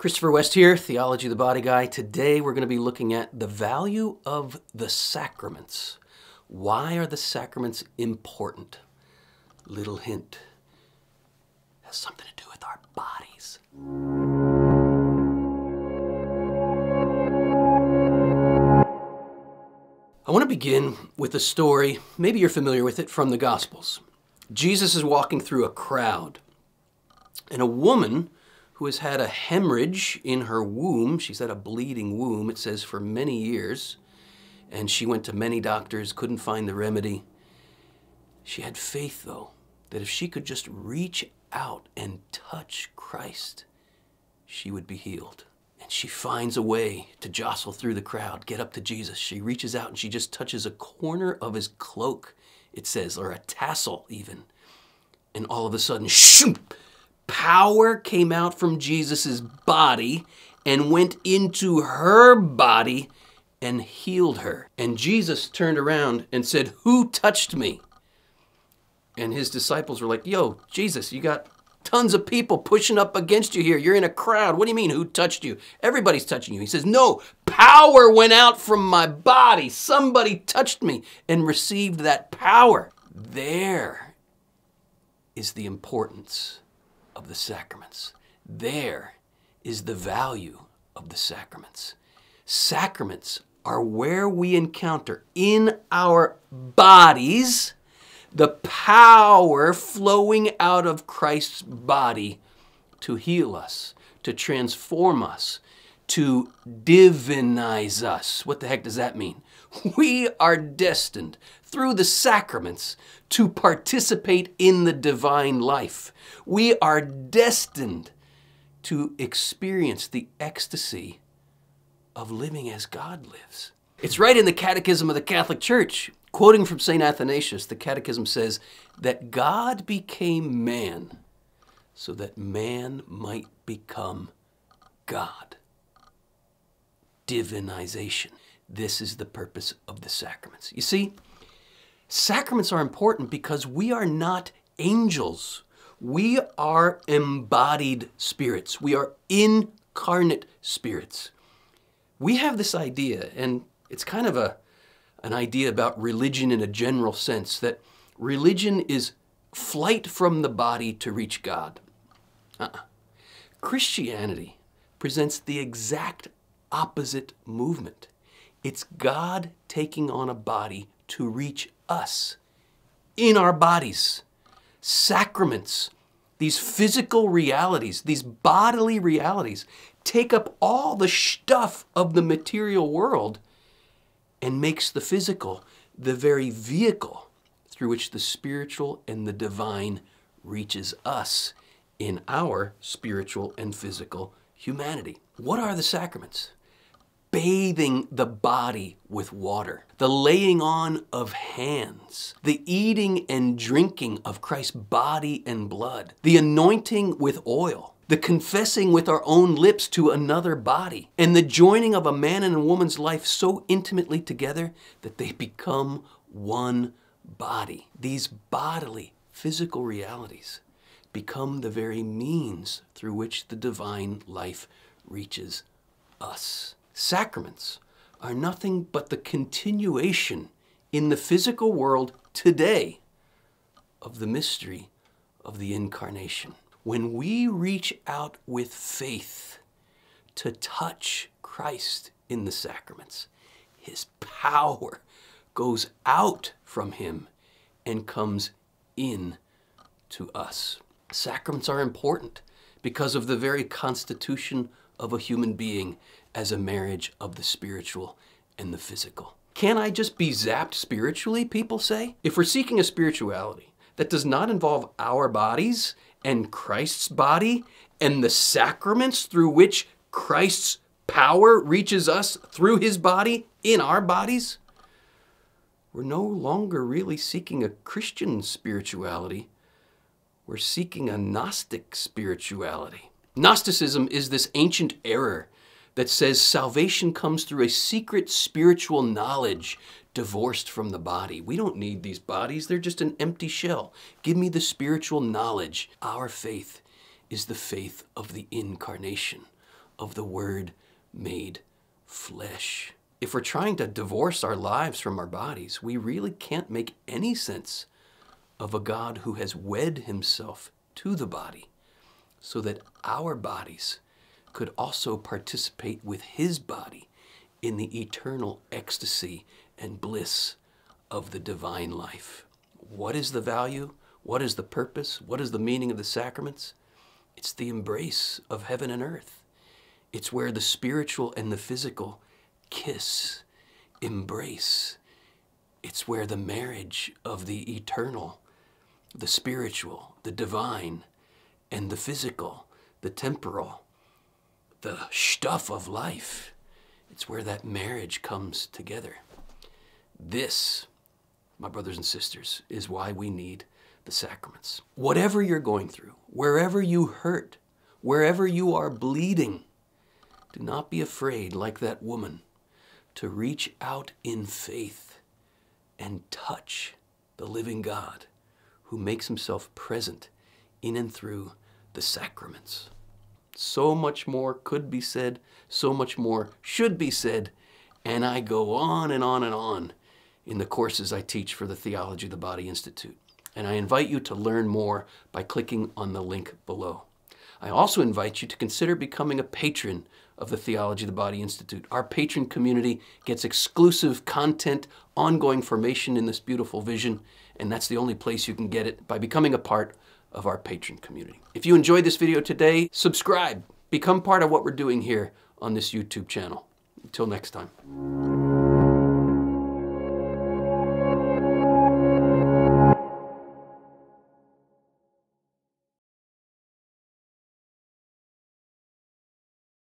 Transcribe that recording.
Christopher West here, Theology of the Body Guy. Today we're going to be looking at the value of the sacraments. Why are the sacraments important? Little hint has something to do with our bodies. I want to begin with a story, maybe you're familiar with it, from the Gospels. Jesus is walking through a crowd, and a woman who has had a hemorrhage in her womb. She's had a bleeding womb, it says, for many years. And she went to many doctors, couldn't find the remedy. She had faith, though, that if she could just reach out and touch Christ, she would be healed. And she finds a way to jostle through the crowd, get up to Jesus. She reaches out and she just touches a corner of his cloak, it says, or a tassel even. And all of a sudden, shoop! power came out from Jesus' body and went into her body and healed her. And Jesus turned around and said, Who touched me? And his disciples were like, Yo, Jesus, you got tons of people pushing up against you here. You're in a crowd. What do you mean, who touched you? Everybody's touching you. He says, No, power went out from my body. Somebody touched me and received that power. There is the importance of the sacraments. There is the value of the sacraments. Sacraments are where we encounter in our bodies the power flowing out of Christ's body to heal us, to transform us, to divinize us. What the heck does that mean? We are destined through the sacraments to participate in the divine life. We are destined to experience the ecstasy of living as God lives. It's right in the Catechism of the Catholic Church. Quoting from St. Athanasius, the Catechism says that God became man so that man might become God divinization. This is the purpose of the sacraments. You see, sacraments are important because we are not angels. We are embodied spirits. We are incarnate spirits. We have this idea, and it's kind of a, an idea about religion in a general sense, that religion is flight from the body to reach God. Uh -uh. Christianity presents the exact opposite movement. It's God taking on a body to reach us in our bodies. Sacraments, these physical realities, these bodily realities, take up all the stuff of the material world and makes the physical the very vehicle through which the spiritual and the divine reaches us in our spiritual and physical humanity. What are the sacraments? bathing the body with water, the laying on of hands, the eating and drinking of Christ's body and blood, the anointing with oil, the confessing with our own lips to another body, and the joining of a man and a woman's life so intimately together that they become one body. These bodily, physical realities become the very means through which the divine life reaches us. Sacraments are nothing but the continuation in the physical world today of the mystery of the incarnation. When we reach out with faith to touch Christ in the sacraments, his power goes out from him and comes in to us. Sacraments are important because of the very constitution of a human being as a marriage of the spiritual and the physical. Can I just be zapped spiritually, people say? If we're seeking a spirituality that does not involve our bodies and Christ's body and the sacraments through which Christ's power reaches us through his body in our bodies, we're no longer really seeking a Christian spirituality. We're seeking a Gnostic spirituality. Gnosticism is this ancient error that says salvation comes through a secret spiritual knowledge divorced from the body. We don't need these bodies, they're just an empty shell. Give me the spiritual knowledge. Our faith is the faith of the incarnation, of the Word made flesh. If we're trying to divorce our lives from our bodies, we really can't make any sense of a God who has wed himself to the body so that our bodies could also participate with his body in the eternal ecstasy and bliss of the divine life. What is the value? What is the purpose? What is the meaning of the sacraments? It's the embrace of heaven and earth. It's where the spiritual and the physical kiss, embrace. It's where the marriage of the eternal, the spiritual, the divine, and the physical, the temporal, the stuff of life. It's where that marriage comes together. This, my brothers and sisters, is why we need the sacraments. Whatever you're going through, wherever you hurt, wherever you are bleeding, do not be afraid, like that woman, to reach out in faith and touch the living God who makes himself present in and through the sacraments. So much more could be said, so much more should be said, and I go on and on and on in the courses I teach for the Theology of the Body Institute. And I invite you to learn more by clicking on the link below. I also invite you to consider becoming a patron of the Theology of the Body Institute. Our patron community gets exclusive content, ongoing formation in this beautiful vision, and that's the only place you can get it by becoming a part of our patron community. If you enjoyed this video today, subscribe. Become part of what we're doing here on this YouTube channel. Until next time.